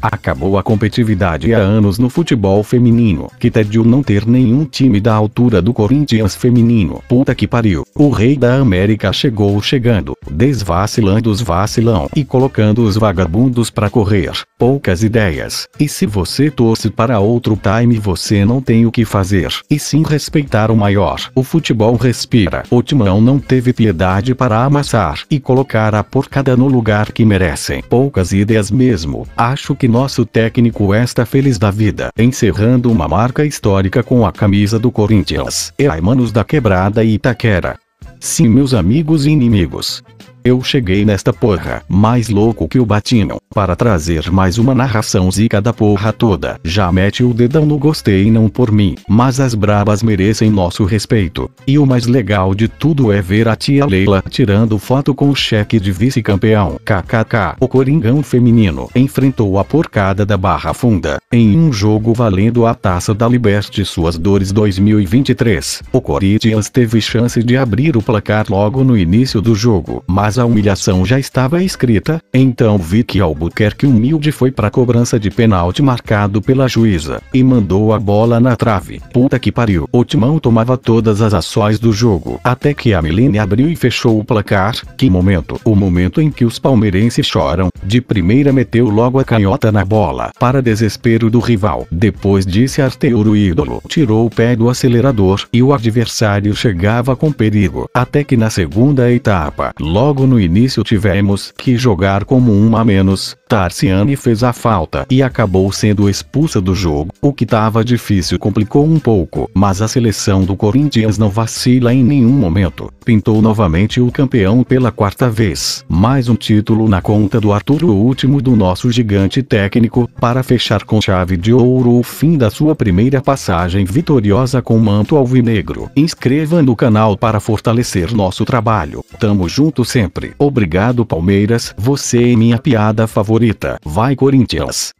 Acabou a competitividade há anos no futebol feminino, que tediu não ter nenhum time da altura do Corinthians feminino. Puta que pariu. O rei da América chegou chegando, desvacilando os vacilão e colocando os vagabundos para correr. Poucas ideias. E se você torce para outro time você não tem o que fazer. E sim respeitar o maior. O futebol respira. O timão não teve piedade para amassar e colocar a porcada no lugar que merecem. Poucas ideias mesmo. Acho que nosso técnico está feliz da vida, encerrando uma marca histórica com a camisa do Corinthians. É a Manos da Quebrada e Itaquera. Sim meus amigos e inimigos. Eu cheguei nesta porra, mais louco que o Batinho, para trazer mais uma narração zica da porra toda. Já mete o dedão no gostei não por mim, mas as brabas merecem nosso respeito. E o mais legal de tudo é ver a tia Leila tirando foto com o cheque de vice-campeão. KKK. O Coringão feminino enfrentou a porcada da Barra Funda, em um jogo valendo a taça da Liberte suas dores 2023. O Corinthians teve chance de abrir o placar logo no início do jogo, mas a humilhação já estava escrita, então vi que Albuquerque humilde foi pra cobrança de pênalti marcado pela juíza, e mandou a bola na trave. Puta que pariu. O Timão tomava todas as ações do jogo, até que a Milene abriu e fechou o placar, que momento. O momento em que os palmeirenses choram, de primeira meteu logo a canhota na bola, para desespero do rival. Depois disse Arteuro ídolo, tirou o pé do acelerador, e o adversário chegava com perigo, até que na segunda etapa, logo no início tivemos que jogar como um a menos, Tarciane fez a falta e acabou sendo expulsa do jogo, o que estava difícil complicou um pouco, mas a seleção do Corinthians não vacila em nenhum momento. Pintou novamente o campeão pela quarta vez, mais um título na conta do Arthur, o último do nosso gigante técnico, para fechar com chave de ouro o fim da sua primeira passagem vitoriosa com o manto alvinegro. Inscreva no canal para fortalecer nosso trabalho. Tamo junto sempre. Obrigado Palmeiras, você é minha piada favorita favorita. Vai Corinthians!